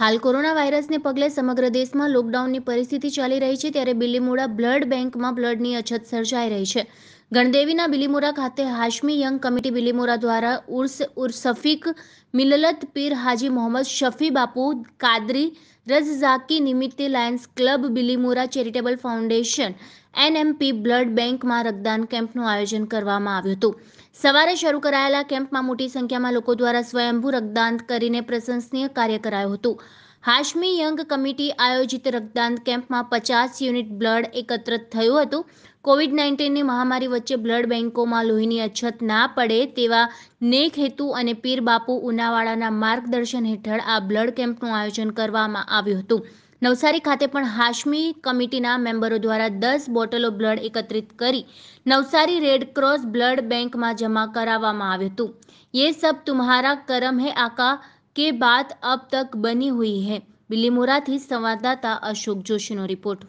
હાલ કોરોના વાયરસને પગલે સમગ્ર દેશમાં લોકડાઉનની પરિસ્થિતિ ચાલી રહી છે ત્યારે બિલીમોડા બ્લડ બેંકમાં બ્લડની અછત સર્જાઈ રહી છે ગણદેવીના બિલીમોરા ખાતે હાશમી યંગ કમિટી બિલીમોરા દ્વારા ઉર્સ ઉર્સફીક મિલલત પીર હાજી મોહમ્મદ શફી બાપુ કાદરી રઝઝાકી નિમિત્તે lions club Bilimora charitable foundation NMP blood બેંકમાં રક્તદાન કેમ્પનું આયોજન કરવામાં આવ્યું હતું સવારે શરૂ કરાયેલા કેમ્પમાં મોટી સંખ્યામાં લોકો દ્વારા સ્વયંભૂ રક્તદાન કરીને પ્રશંસનીય કાર્ય કરાયું હતું હાશમી યંગ કમિટી આયોજિત રક્તદાન કેમ્પમાં પચાસ યુનિટ બ્લડ એકત્ર થયું હતું કોવિડ નાઇન્ટીનની મહામારી વચ્ચે બ્લડ બેન્કોમાં લોહીની અછત ના પડે તેવા નેક હેતુ અને પીર બાપુ ઉનાવાડાના માર્ગદર્શન હેઠળ આ બ્લડ કેમ્પનું આયોજન કરવામાં આવ્યું હતું નવસારી ખાતે પણ હાશમી કમિટીના મેમ્બરો દ્વારા દસ બોટલો બ્લડ એકત્રિત કરી નવસારી રેડ ક્રોસ બ્લડ બેંકમાં જમા કરાવવામાં આવ્યું હતું યે સબ તુમ્હારા કરમ હે આકા के बाद अब तक बनी हुई है बिलीमोरा थी संवाददाता अशोक जोशी नो रिपोर्ट